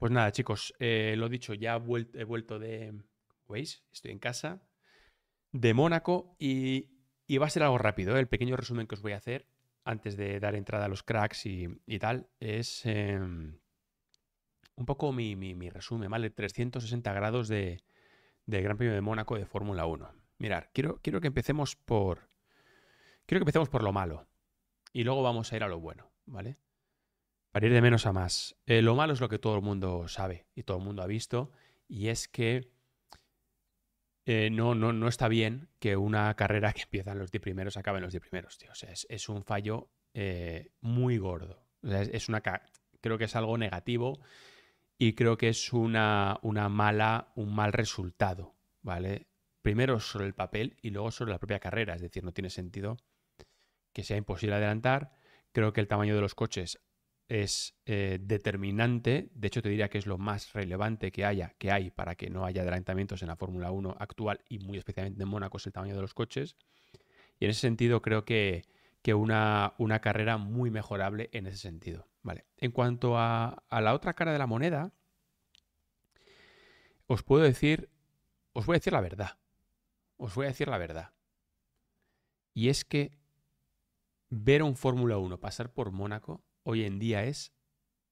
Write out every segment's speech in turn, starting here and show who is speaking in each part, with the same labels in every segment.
Speaker 1: Pues nada, chicos, eh, lo dicho, ya he vuelto de. ¿Veis? Estoy en casa. De Mónaco y, va a ser algo rápido. ¿eh? El pequeño resumen que os voy a hacer antes de dar entrada a los cracks y, tal es em, un poco mi, resumen, ¿vale? 360 grados de, del Gran Premio de Mónaco de Fórmula 1. Mirad, quiero, quiero que empecemos por. Quiero que empecemos por lo malo. Y luego vamos a ir a lo bueno, ¿vale? para ir de menos a más. Eh, lo malo es lo que todo el mundo sabe y todo el mundo ha visto, y es que eh, no, no, no, está bien que una carrera que empiezan los 10 primeros acabe en los 10 primeros, tío. sea, es, un fallo eh, muy gordo. es, una, creo que es algo negativo y creo que es una, una mala, un mal resultado, ¿vale? Primero sobre el papel y luego sobre la propia carrera. Es decir, no tiene sentido que sea imposible adelantar. Creo que el tamaño de los coches es eh, determinante, de hecho te diría que es lo más relevante que haya, que hay para que no haya adelantamientos en la Fórmula 1 actual y muy especialmente en Mónaco es el tamaño de los coches. Y en ese sentido creo que, una, una, carrera muy mejorable en ese sentido. Vale. En cuanto a, la otra cara de la moneda, os puedo decir, os voy a decir la verdad. Os voy a decir la verdad. Y es que ver un Fórmula 1 pasar por Mónaco hoy en día es,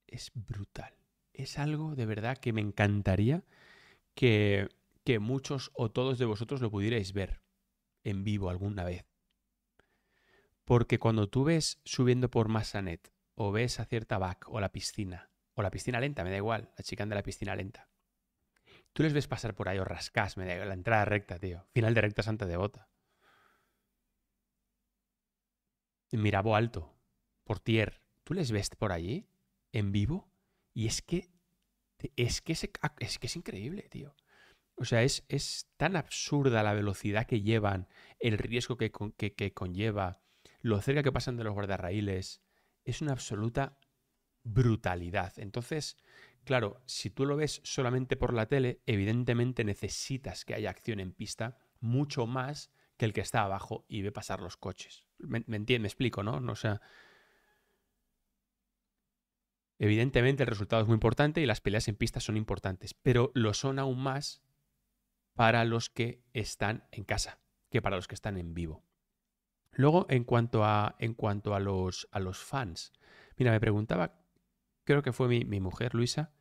Speaker 1: es brutal. Es algo de verdad que me encantaría que, que muchos o todos de vosotros lo pudierais ver en vivo alguna vez. Porque cuando tú ves subiendo por Massanet o ves a cierta o la piscina, o la piscina lenta, me da igual, la chica de la piscina lenta, tú les ves pasar por ahí o rascas, me da igual, la entrada recta, tío, final de recta Santa Devota. Mirabo alto, Portier, tú les ves por allí en vivo y es que es que ah, es, que es increíble, tío. O sea, es, es, tan absurda la velocidad que llevan, el riesgo que, que, conlleva, lo cerca que pasan de los guardarraíles. Es una absoluta brutalidad. Entonces, claro, si tú lo ves solamente por la tele, evidentemente necesitas que haya acción en pista mucho más que el que está abajo y ve pasar los coches. ¿Me, me entiendes? Me explico, ¿no? O sea, Evidentemente el resultado es muy importante y las peleas en pista son importantes, pero lo son aún más para los que están en casa que para los que están en vivo. Luego, en cuanto a, en cuanto a, los, a los fans, mira, me preguntaba, creo que fue mi, mujer, Luisa,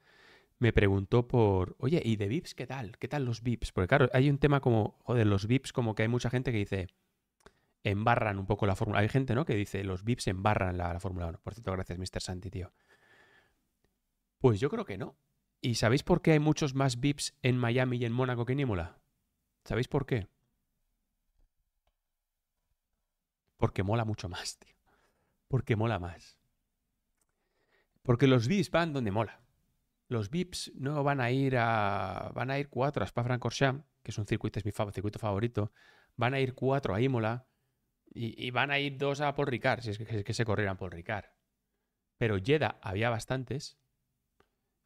Speaker 1: me preguntó por, oye, ¿y de VIPs qué tal? ¿Qué tal los VIPs? Porque claro, hay un tema como, joder, los VIPs, como que hay mucha gente que dice, embarran un poco la fórmula. Hay gente, ¿no? Que dice, los VIPs embarran la, la Fórmula 1. Por cierto, gracias, Mr. Santi, tío. Pues yo creo que no. ¿Y sabéis por qué hay muchos más VIPs en Miami y en Mónaco que en Imola? ¿Sabéis por qué? Porque mola mucho más, tío. Porque mola más. Porque los VIPs van donde mola. Los VIPs no van a ir a. Van a ir cuatro a Spa-Francorchamps, que es un circuito, es mi circuito favorito. Van a ir cuatro a Imola. Y, van a ir dos a Paul Ricard, si es que, se corrieran Paul Ricard. Pero Jeddah había bastantes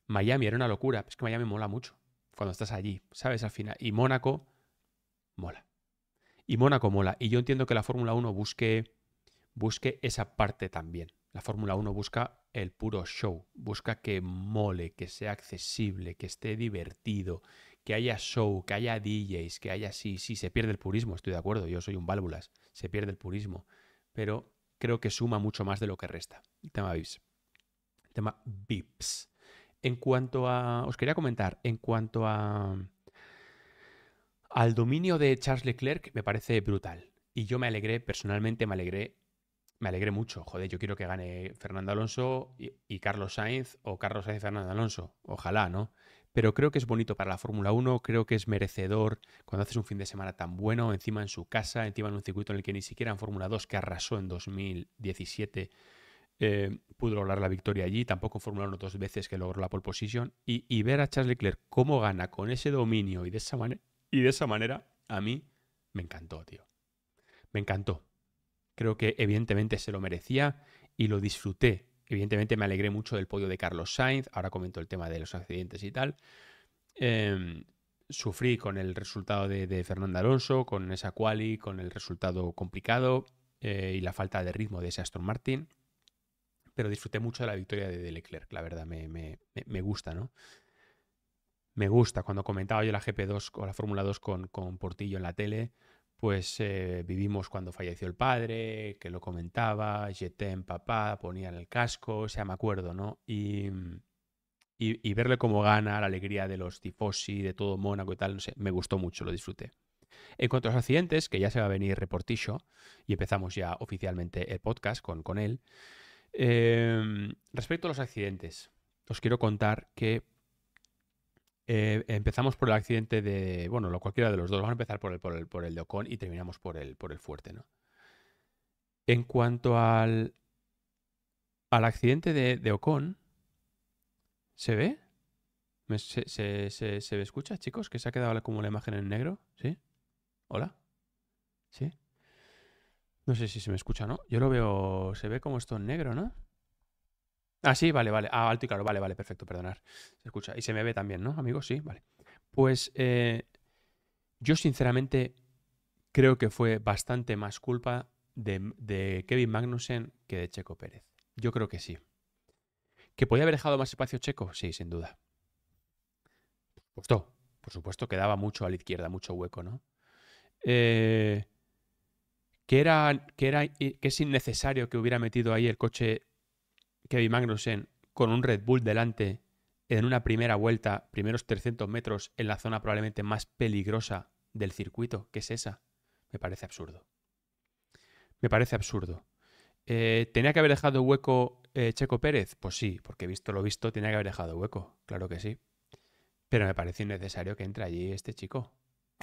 Speaker 1: Miami era una locura. Es que Miami mola mucho cuando estás allí, ¿sabes? Al final. Y Mónaco mola. Y Mónaco mola. Y yo entiendo que la Fórmula 1 busque, busque esa parte también. La Fórmula 1 busca el puro show, busca que mole, que sea accesible, que esté divertido, que haya show, que haya DJs, que haya sí, sí, se pierde el purismo, estoy de acuerdo, yo soy un válvulas, se pierde el purismo, pero creo que suma mucho más de lo que resta. El tema VIPs. El tema VIPs. En cuanto a. Os quería comentar, en cuanto a. Al dominio de Charles Leclerc me parece brutal. Y yo me alegré, personalmente me alegré. Me alegré mucho. Joder, yo quiero que gane Fernando Alonso y, Carlos Sainz o Carlos Sainz y Fernando Alonso. Ojalá, ¿no? Pero creo que es bonito para la Fórmula 1, creo que es merecedor cuando haces un fin de semana tan bueno, encima en su casa, encima en un circuito en el que ni siquiera en Fórmula 2, que arrasó en 2017, eh, pudo lograr la victoria allí, tampoco formularon dos veces que logró la pole position. Y, ver a Charles Leclerc cómo gana con ese dominio y de, esa manera, a mí me encantó, tío. Me encantó. Creo que evidentemente se lo merecía y lo disfruté. Evidentemente me alegré mucho del podio de Carlos Sainz, ahora comento el tema de los accidentes y tal. Em, sufrí con el resultado de, Fernando Alonso, con esa quali, con el resultado complicado eh, y la falta de ritmo de ese Aston Martin pero disfruté mucho de la victoria de, Leclerc, la verdad, me, gusta, ¿no? Me gusta, cuando comentaba yo la GP2 o la Fórmula 2 con, con, Portillo en la tele, pues eh, vivimos cuando falleció el padre, que lo comentaba, en papá, ponían el casco, o sea, me acuerdo, ¿no? Mm, y, verle cómo gana, la alegría de los tifosi, de todo Mónaco y tal, no sé, me gustó mucho, lo disfruté. En cuanto a los accidentes, que ya se va a venir reportillo y empezamos ya oficialmente el podcast con, con él, Em, respecto a los accidentes, os quiero contar que eh, empezamos por el accidente de, bueno, lo cualquiera de los dos, vamos a empezar por el, por el, por el de Ocon y terminamos por el, por el fuerte, ¿no? En cuanto al, al accidente de, de Ocon, ¿se ve? ¿Se, se, se escucha, chicos? ¿Que se ha quedado como la imagen en negro? ¿Sí? ¿Hola? ¿Sí? No sé si se me escucha, ¿no? Yo lo veo, se ve como esto en negro, ¿no? Ah, sí, vale, vale. Ah, alto y claro, vale, vale, perfecto, perdonar. Se escucha. Y se me ve también, ¿no, amigo? Sí, vale. Pues eh, yo sinceramente creo que fue bastante más culpa de, Kevin Magnussen que de Checo Pérez. Yo creo que sí. ¿Que podía haber dejado más espacio Checo? Sí, sin duda. Por por supuesto, quedaba mucho a la izquierda, mucho hueco, ¿no? Eh, que era, que era eh, que es innecesario que hubiera metido ahí el coche Kevin Magnussen con un Red Bull delante en una primera vuelta, primeros 300 metros, en la zona probablemente más peligrosa del circuito, que es esa. Me parece absurdo. Me parece absurdo. Eh, ¿Tenía que haber dejado hueco eh, Checo Pérez? Pues sí, porque visto lo visto, tenía que haber dejado hueco, claro que sí. Pero me parece innecesario que entre allí este chico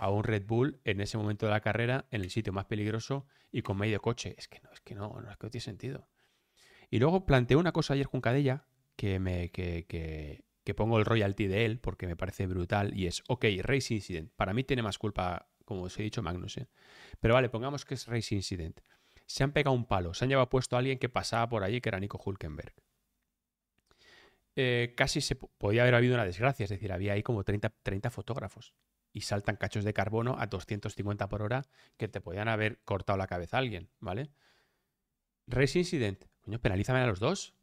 Speaker 1: a un Red Bull en ese momento de la carrera, en el sitio más peligroso y con medio coche. Es que no, es que no, no es que no tiene sentido. Y luego planteé una cosa ayer Cadella que me que, que, que pongo el royalty de él porque me parece brutal y es, ok, Race Incident. Para mí tiene más culpa, como os he dicho, Magnus, ¿eh? Pero vale, pongamos que es Race Incident. Se han pegado un palo, se han llevado puesto a alguien que pasaba por allí, que era Nico Hulkenberg. Eh, casi se podía haber habido una desgracia, es decir, había ahí como 30, 30 fotógrafos y saltan cachos de carbono a 250 por hora que te podían haber cortado la cabeza a alguien, ¿vale? Race Incident, coño, penalízame a los dos.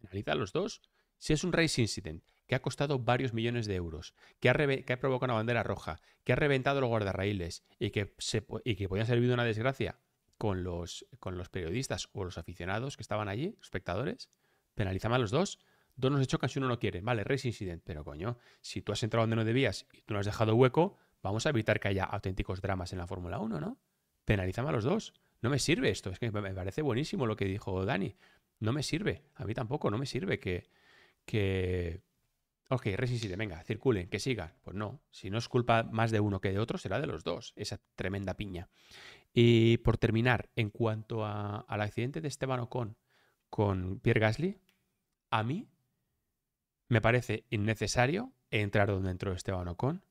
Speaker 1: Penaliza a los dos. Si es un Race Incident que ha costado varios millones de euros, que ha, provocado una bandera roja, que ha reventado los guardarraíles y que, se y que podía servir de una desgracia con los, con los periodistas o los aficionados que estaban allí, espectadores, penalízame a los dos Dos nos chocan si uno no quiere. Vale, race incident. Pero coño, si tú has entrado donde no debías y tú no has dejado hueco, vamos a evitar que haya auténticos dramas en la Fórmula 1, ¿no? Penalizamos a los dos. No me sirve esto. Es que me parece buenísimo lo que dijo Dani. No me sirve. A mí tampoco, no me sirve que. que... Ok, race incident, venga, circulen, que sigan. Pues no, si no es culpa más de uno que de otro, será de los dos, esa tremenda piña. Y por terminar, en cuanto al accidente de Esteban Ocon con Pierre Gasly, a mí me parece innecesario entrar donde entró Esteban Ocon,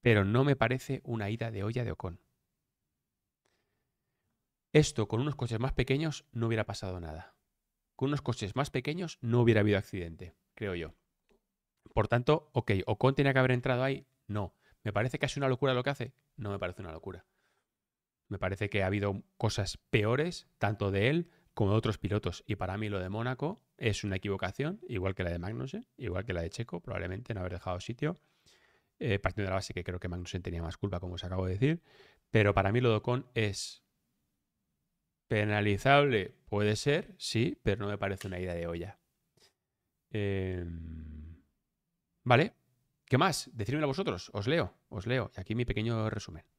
Speaker 1: pero no me parece una ida de olla de Ocon. Esto con unos coches más pequeños no hubiera pasado nada. Con unos coches más pequeños no hubiera habido accidente, creo yo. Por tanto, ok, Ocon tenía que haber entrado ahí, no. ¿Me parece que es una locura lo que hace? No me parece una locura. Me parece que ha habido cosas peores, tanto de él como otros pilotos. Y para mí lo de Mónaco es una equivocación, igual que la de Magnussen, igual que la de Checo, probablemente no haber dejado sitio. Eh, partiendo de la base que creo que Magnussen tenía más culpa, como os acabo de decir. Pero para mí lo de Ocon es penalizable, puede ser, sí, pero no me parece una idea de olla. Em, vale, ¿qué más? Decídmelo vosotros, os leo, os leo. Y aquí mi pequeño resumen.